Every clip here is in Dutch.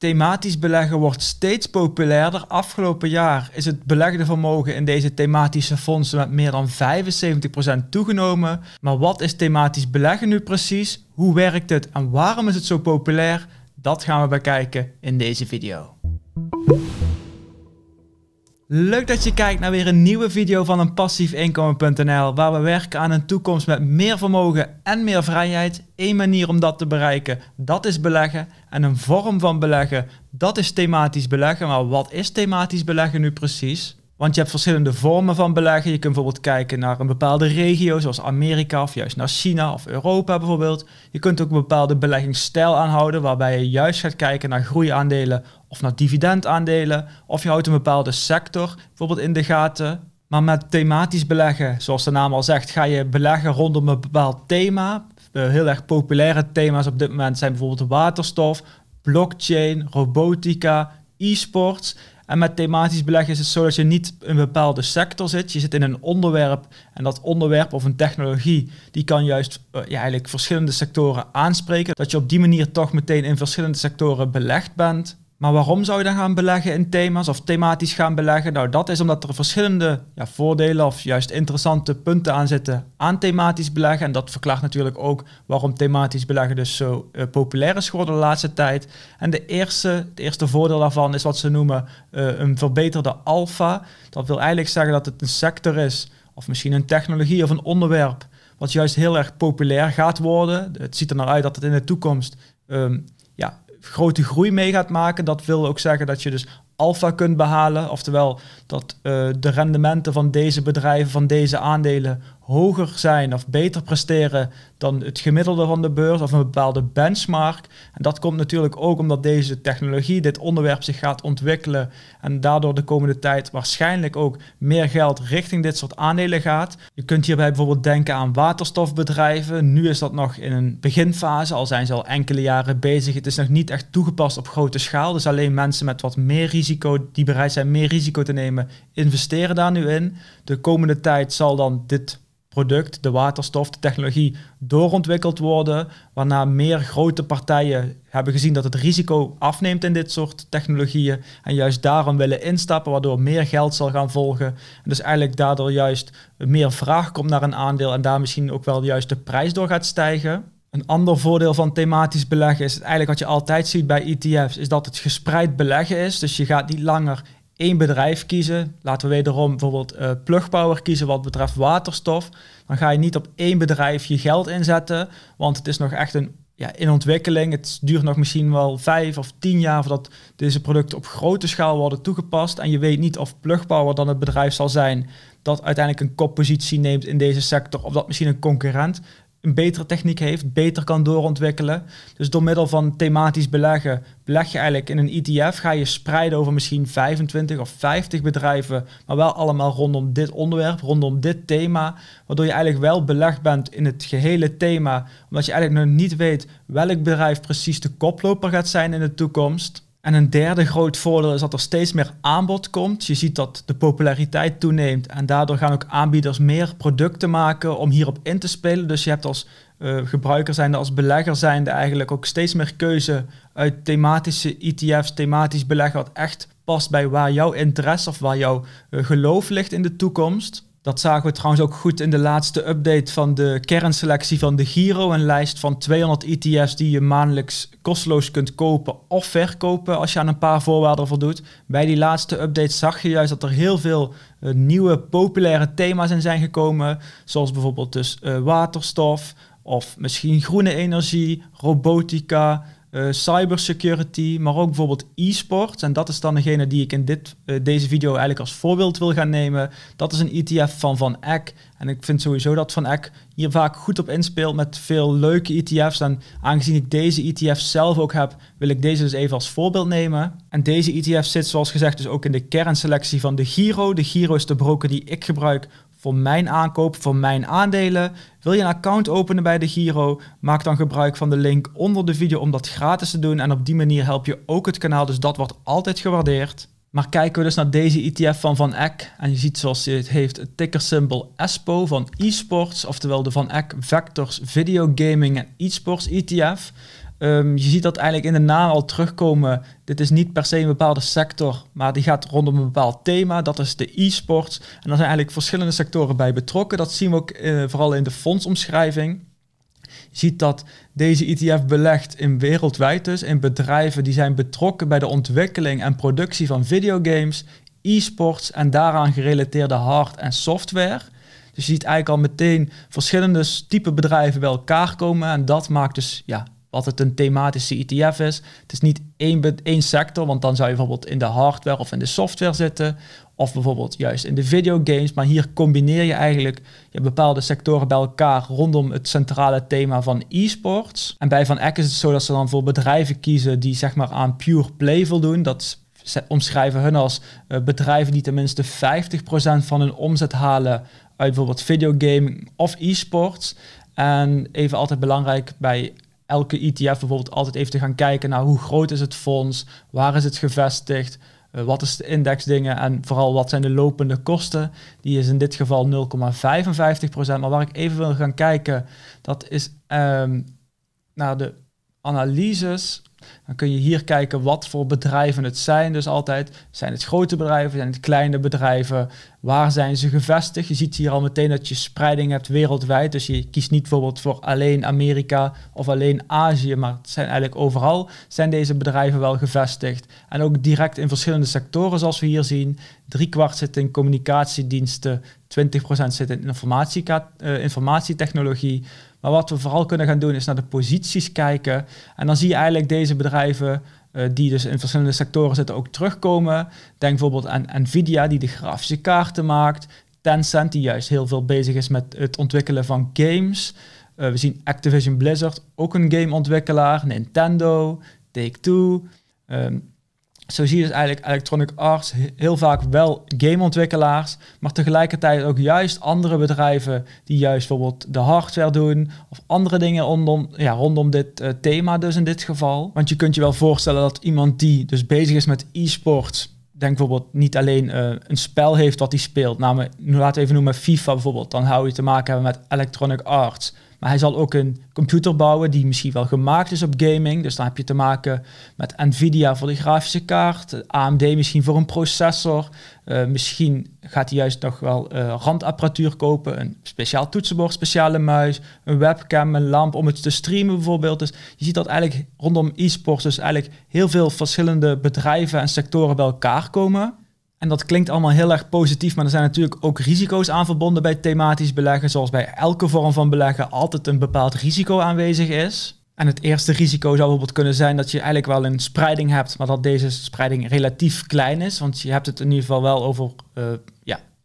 Thematisch beleggen wordt steeds populairder. Afgelopen jaar is het belegde vermogen in deze thematische fondsen met meer dan 75% toegenomen. Maar wat is thematisch beleggen nu precies? Hoe werkt het en waarom is het zo populair? Dat gaan we bekijken in deze video. Leuk dat je kijkt naar weer een nieuwe video van een passiefinkomen.nl waar we werken aan een toekomst met meer vermogen en meer vrijheid. Eén manier om dat te bereiken, dat is beleggen. En een vorm van beleggen, dat is thematisch beleggen. Maar wat is thematisch beleggen nu precies? Want je hebt verschillende vormen van beleggen. Je kunt bijvoorbeeld kijken naar een bepaalde regio, zoals Amerika of juist naar China of Europa bijvoorbeeld. Je kunt ook een bepaalde beleggingsstijl aanhouden, waarbij je juist gaat kijken naar groeiaandelen of naar dividendaandelen. Of je houdt een bepaalde sector bijvoorbeeld in de gaten. Maar met thematisch beleggen, zoals de naam al zegt, ga je beleggen rondom een bepaald thema. Eh, heel erg populaire thema's op dit moment zijn bijvoorbeeld waterstof, blockchain, robotica, e-sports. En met thematisch beleggen is het zo dat je niet in een bepaalde sector zit. Je zit in een onderwerp en dat onderwerp of een technologie, die kan juist eh, ja, eigenlijk verschillende sectoren aanspreken. Dat je op die manier toch meteen in verschillende sectoren belegd bent. Maar waarom zou je dan gaan beleggen in thema's of thematisch gaan beleggen? Nou, dat is omdat er verschillende ja, voordelen of juist interessante punten aan zitten aan thematisch beleggen. En dat verklaart natuurlijk ook waarom thematisch beleggen dus zo eh, populair is geworden de laatste tijd. En de eerste, het eerste voordeel daarvan is wat ze noemen eh, een verbeterde alfa. Dat wil eigenlijk zeggen dat het een sector is, of misschien een technologie of een onderwerp, wat juist heel erg populair gaat worden. Het ziet er naar nou uit dat het in de toekomst. Um, ja, grote groei mee gaat maken, dat wil ook zeggen dat je dus alfa kunt behalen. Oftewel dat eh, de rendementen van deze bedrijven, van deze aandelen hoger zijn of beter presteren dan het gemiddelde van de beurs of een bepaalde benchmark. En dat komt natuurlijk ook omdat deze technologie, dit onderwerp zich gaat ontwikkelen en daardoor de komende tijd waarschijnlijk ook meer geld richting dit soort aandelen gaat. Je kunt hierbij bijvoorbeeld denken aan waterstofbedrijven. Nu is dat nog in een beginfase, al zijn ze al enkele jaren bezig. Het is nog niet echt toegepast op grote schaal, dus alleen mensen met wat meer risico, die bereid zijn meer risico te nemen, investeren daar nu in. De komende tijd zal dan dit product, de waterstof, de technologie doorontwikkeld worden, waarna meer grote partijen hebben gezien dat het risico afneemt in dit soort technologieën en juist daarom willen instappen, waardoor meer geld zal gaan volgen. dus eigenlijk daardoor juist meer vraag komt naar een aandeel en daar misschien ook wel juist de prijs door gaat stijgen. Een ander voordeel van thematisch beleggen is eigenlijk wat je altijd ziet bij ETF's, is dat het gespreid beleggen is. Dus je gaat niet langer één bedrijf kiezen. Laten we wederom bijvoorbeeld uh, eh, Plugpower kiezen wat betreft waterstof. Dan ga je niet op één bedrijf je geld inzetten, want het is nog echt een, ja, in ontwikkeling. Het duurt nog misschien wel vijf of tien jaar voordat deze producten op grote schaal worden toegepast. En je weet niet of Plugpower dan het bedrijf zal zijn dat uiteindelijk een koppositie neemt in deze sector, of dat misschien een concurrent een betere techniek heeft, beter kan doorontwikkelen. Dus door middel van thematisch beleggen, beleg je eigenlijk in een ETF, ga je spreiden over misschien 25 of 50 bedrijven, maar wel allemaal rondom dit onderwerp, rondom dit thema, waardoor je eigenlijk wel belegd bent in het gehele thema, omdat je eigenlijk nog niet weet welk bedrijf precies de koploper gaat zijn in de toekomst. En een derde groot voordeel is dat er steeds meer aanbod komt. Je ziet dat de populariteit toeneemt en daardoor gaan ook aanbieders meer producten maken om hierop in te spelen. Dus je hebt als uh, gebruiker zijnde, als belegger zijnde eigenlijk ook steeds meer keuze uit thematische ETF's, thematisch beleggen wat echt past bij waar jouw interesse of waar jouw eh, geloof ligt in de toekomst. Dat zagen we trouwens ook goed in de laatste update van de kernselectie van de Giro. Een lijst van 200 ETF's die je maandelijks kosteloos kunt kopen of verkopen als je aan een paar voorwaarden voldoet. Bij die laatste update zag je juist dat er heel veel eh, nieuwe populaire thema's in zijn gekomen. Zoals bijvoorbeeld dus eh, waterstof of misschien groene energie, robotica, eh, cybersecurity, maar ook bijvoorbeeld e-sports. En dat is dan degene die ik in dit, eh, deze video eigenlijk als voorbeeld wil gaan nemen. Dat is een ETF van Van Eck. En ik vind sowieso dat Van Eck hier vaak goed op inspeelt met veel leuke ETF's. En aangezien ik deze ETF zelf ook heb, wil ik deze dus even als voorbeeld nemen. En deze ETF zit zoals gezegd dus ook in de kernselectie van de Giro. De Giro is de broker die ik gebruik voor mijn aankoop, voor mijn aandelen. Wil je een account openen bij de Giro? Maak dan gebruik van de link onder de video om dat gratis te doen. En op die manier help je ook het kanaal, dus dat wordt altijd gewaardeerd. Maar kijken we dus naar deze ETF van Van Eck. En je ziet zoals je het heeft het tickersymbool ESPO van eSports. Oftewel de Van Eck Vectors Video Gaming en eSports ETF. Ehm, je ziet dat eigenlijk in de naam al terugkomen. Dit is niet per se een bepaalde sector, maar die gaat rondom een bepaald thema. Dat is de e-sports. En daar zijn eigenlijk verschillende sectoren bij betrokken. Dat zien we ook eh, vooral in de fondsomschrijving. Je ziet dat deze ETF belegt in wereldwijd dus in bedrijven die zijn betrokken bij de ontwikkeling en productie van videogames, e-sports en daaraan gerelateerde hard- en software. Dus je ziet eigenlijk al meteen verschillende type bedrijven bij elkaar komen en dat maakt dus ja, wat het een thematische ETF is. Het is niet één, één sector, want dan zou je bijvoorbeeld in de hardware of in de software zitten. Of bijvoorbeeld juist in de videogames. Maar hier combineer je eigenlijk je bepaalde sectoren bij elkaar rondom het centrale thema van e-sports. En bij Van Eck is het zo dat ze dan voor bedrijven kiezen die zeg maar aan pure play voldoen. Dat ze omschrijven hun als eh, bedrijven die tenminste 50% van hun omzet halen uit bijvoorbeeld videogame of e-sports. En even altijd belangrijk bij elke ETF bijvoorbeeld altijd even te gaan kijken naar hoe groot is het fonds, waar is het gevestigd, eh, wat is de indexdingen en vooral wat zijn de lopende kosten. Die is in dit geval 0,55%. Maar waar ik even wil gaan kijken, dat is ehm, naar de analyses dan kun je hier kijken wat voor bedrijven het zijn. Dus altijd, zijn het grote bedrijven, zijn het kleine bedrijven? Waar zijn ze gevestigd? Je ziet hier al meteen dat je spreiding hebt wereldwijd. Dus je kiest niet bijvoorbeeld voor alleen Amerika of alleen Azië, maar zijn eigenlijk overal zijn deze bedrijven wel gevestigd. En ook direct in verschillende sectoren, zoals we hier zien. kwart zit in communicatiediensten, 20% zit in eh, informatietechnologie. Maar wat we vooral kunnen gaan doen is naar de posities kijken. En dan zie je eigenlijk deze bedrijven eh, die dus in verschillende sectoren zitten ook terugkomen. Denk bijvoorbeeld aan Nvidia die de grafische kaarten maakt. Tencent die juist heel veel bezig is met het ontwikkelen van games. Eh, we zien Activision Blizzard, ook een gameontwikkelaar. Nintendo, Take-Two. Um, zo zie je dus eigenlijk Electronic Arts heel vaak wel gameontwikkelaars, maar tegelijkertijd ook juist andere bedrijven die juist bijvoorbeeld de hardware doen of andere dingen rondom, ja, rondom dit eh, thema dus in dit geval. Want je kunt je wel voorstellen dat iemand die dus bezig is met e-sports, denk bijvoorbeeld niet alleen eh, een spel heeft wat hij speelt, namelijk, laten we even noemen FIFA bijvoorbeeld, dan hou je te maken hebben met Electronic Arts maar hij zal ook een computer bouwen die misschien wel gemaakt is op gaming. Dus dan heb je te maken met Nvidia voor de grafische kaart, AMD misschien voor een processor. Eh, misschien gaat hij juist nog wel eh, randapparatuur kopen, een speciaal toetsenbord, speciale muis, een webcam, een lamp om het te streamen bijvoorbeeld. Dus je ziet dat eigenlijk rondom e-sports dus eigenlijk heel veel verschillende bedrijven en sectoren bij elkaar komen. En dat klinkt allemaal heel erg positief, maar er zijn natuurlijk ook risico's aan verbonden bij thematisch beleggen. Zoals bij elke vorm van beleggen altijd een bepaald risico aanwezig is. En het eerste risico zou bijvoorbeeld kunnen zijn dat je eigenlijk wel een spreiding hebt, maar dat deze spreiding relatief klein is. Want je hebt het in ieder geval wel over eh,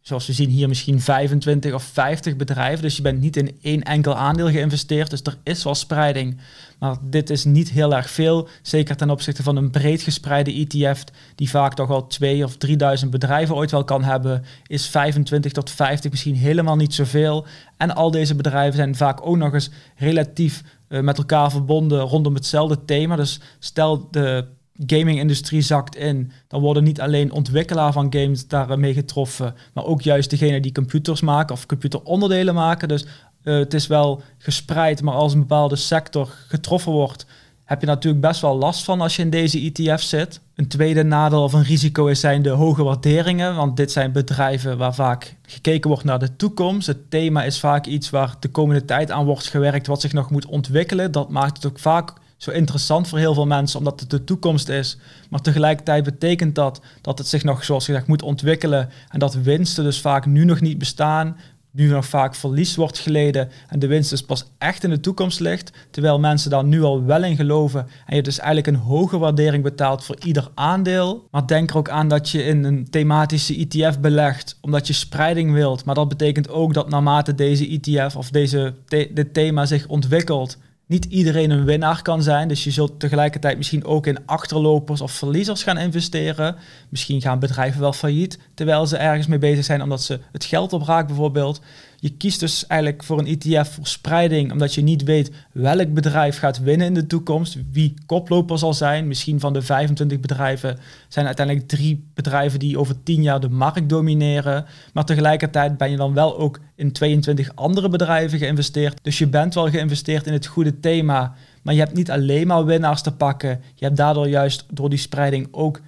zoals we zien hier misschien 25 of 50 bedrijven. Dus je bent niet in één enkel aandeel geïnvesteerd. Dus er is wel spreiding. Maar dit is niet heel erg veel. Zeker ten opzichte van een breed gespreide ETF, die vaak toch al 2 of 3000 bedrijven ooit wel kan hebben, is 25 tot 50 misschien helemaal niet zoveel. En al deze bedrijven zijn vaak ook nog eens relatief eh, met elkaar verbonden rondom hetzelfde thema. Dus stel de gaming-industrie zakt in, dan worden niet alleen ontwikkelaar van games daarmee getroffen, maar ook juist degene die computers maken of computeronderdelen maken. Dus eh, het is wel gespreid, maar als een bepaalde sector getroffen wordt, heb je natuurlijk best wel last van als je in deze ETF zit. Een tweede nadeel of een risico is zijn de hoge waarderingen, want dit zijn bedrijven waar vaak gekeken wordt naar de toekomst. Het thema is vaak iets waar de komende tijd aan wordt gewerkt, wat zich nog moet ontwikkelen. Dat maakt het ook vaak zo interessant voor heel veel mensen, omdat het de toekomst is. Maar tegelijkertijd betekent dat dat het zich nog, zoals gezegd, moet ontwikkelen. En dat winsten dus vaak nu nog niet bestaan, nu nog vaak verlies wordt geleden en de winst dus pas echt in de toekomst ligt, terwijl mensen daar nu al wel in geloven en je dus eigenlijk een hoge waardering betaalt voor ieder aandeel. Maar denk er ook aan dat je in een thematische ETF belegt, omdat je spreiding wilt. Maar dat betekent ook dat naarmate deze ETF of deze dit thema zich ontwikkelt, niet iedereen een winnaar kan zijn. Dus je zult tegelijkertijd misschien ook in achterlopers of verliezers gaan investeren. Misschien gaan bedrijven wel failliet terwijl ze ergens mee bezig zijn omdat ze het geld opraken bijvoorbeeld je kiest dus eigenlijk voor een ETF voor spreiding, omdat je niet weet welk bedrijf gaat winnen in de toekomst, wie koploper zal zijn. Misschien van de 25 bedrijven zijn uiteindelijk drie bedrijven die over 10 jaar de markt domineren. Maar tegelijkertijd ben je dan wel ook in 22 andere bedrijven geïnvesteerd. Dus je bent wel geïnvesteerd in het goede thema, maar je hebt niet alleen maar winnaars te pakken. Je hebt daardoor juist door die spreiding ook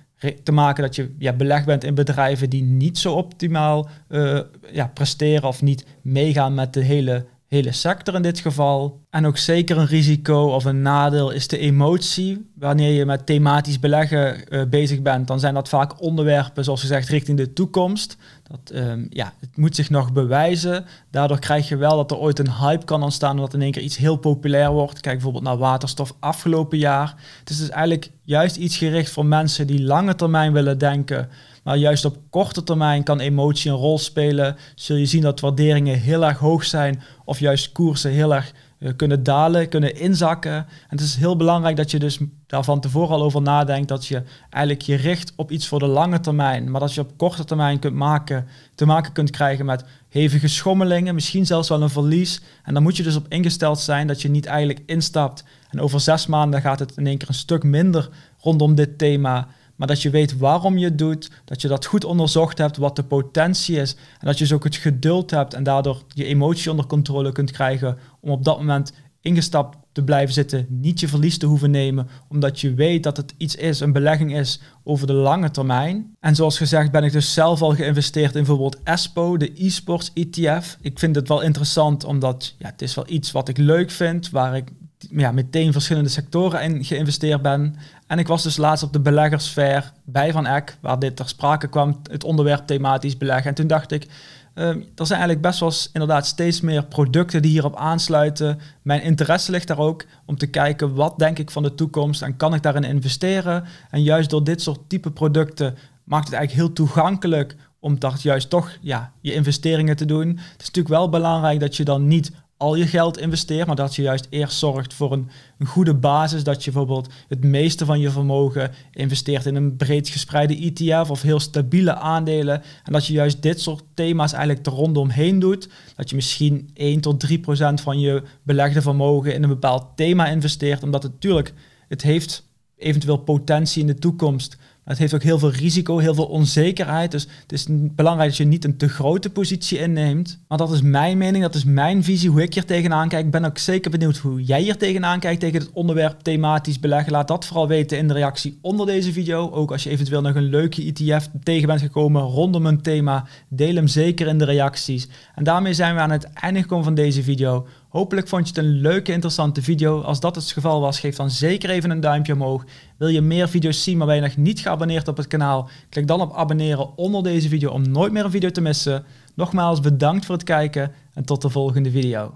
te maken dat je ja, belegd bent in bedrijven die niet zo optimaal eh, ja, presteren of niet meegaan met de hele hele sector in dit geval. En ook zeker een risico of een nadeel is de emotie. Wanneer je met thematisch beleggen eh, bezig bent, dan zijn dat vaak onderwerpen, zoals gezegd, richting de toekomst. Dat, ehm, ja, het moet zich nog bewijzen. Daardoor krijg je wel dat er ooit een hype kan ontstaan, omdat in één keer iets heel populair wordt. Kijk bijvoorbeeld naar waterstof afgelopen jaar. Het is dus eigenlijk juist iets gericht voor mensen die lange termijn willen denken maar juist op korte termijn kan emotie een rol spelen. Zul je zien dat waarderingen heel erg hoog zijn of juist koersen heel erg eh, kunnen dalen, kunnen inzakken. En het is heel belangrijk dat je dus daar van tevoren al over nadenkt dat je eigenlijk je richt op iets voor de lange termijn, maar dat je op korte termijn kunt maken, te maken kunt krijgen met hevige schommelingen, misschien zelfs wel een verlies. En dan moet je dus op ingesteld zijn dat je niet eigenlijk instapt en over zes maanden gaat het in één keer een stuk minder rondom dit thema. Maar dat je weet waarom je het doet, dat je dat goed onderzocht hebt, wat de potentie is. En dat je dus ook het geduld hebt en daardoor je emotie onder controle kunt krijgen om op dat moment ingestapt te blijven zitten, niet je verlies te hoeven nemen, omdat je weet dat het iets is, een belegging is over de lange termijn. En zoals gezegd ben ik dus zelf al geïnvesteerd in bijvoorbeeld ESPO, de e-sports ETF. Ik vind het wel interessant omdat ja, het is wel iets wat ik leuk vind, waar ik ja, meteen verschillende sectoren in geïnvesteerd ben. En ik was dus laatst op de beleggersfair bij Van Eck, waar dit ter sprake kwam, het onderwerp thematisch beleggen. En toen dacht ik, uh, er zijn eigenlijk best wel inderdaad steeds meer producten die hierop aansluiten. Mijn interesse ligt daar ook om te kijken wat denk ik van de toekomst en kan ik daarin investeren. En juist door dit soort type producten maakt het eigenlijk heel toegankelijk om dat juist toch ja, je investeringen te doen. Het is natuurlijk wel belangrijk dat je dan niet al je geld investeert, maar dat je juist eerst zorgt voor een, goede basis. Dat je bijvoorbeeld het meeste van je vermogen investeert in een breed gespreide ETF of heel stabiele aandelen. En dat je juist dit soort thema's eigenlijk er rondomheen doet. Dat je misschien 1 tot 3 procent van je belegde vermogen in een bepaald thema investeert. Omdat het natuurlijk, het heeft eventueel potentie in de toekomst. Het heeft ook heel veel risico, heel veel onzekerheid. Dus het is belangrijk dat je niet een te grote positie inneemt. Maar dat is mijn mening, dat is mijn visie, hoe ik hier tegenaan kijk. Ik ben ook zeker benieuwd hoe jij hier tegenaan kijkt tegen het onderwerp thematisch beleggen. Laat dat vooral weten in de reactie onder deze video. Ook als je eventueel nog een leuke ETF tegen bent gekomen rondom een thema, deel hem zeker in de reacties. En daarmee zijn we aan het einde gekomen van deze video. Hopelijk vond je het een leuke, interessante video. Als dat het geval was, geef dan zeker even een duimpje omhoog. Wil je meer video's zien, maar ben je nog niet geabonneerd op het kanaal? Klik dan op abonneren onder deze video om nooit meer een video te missen. Nogmaals bedankt voor het kijken en tot de volgende video.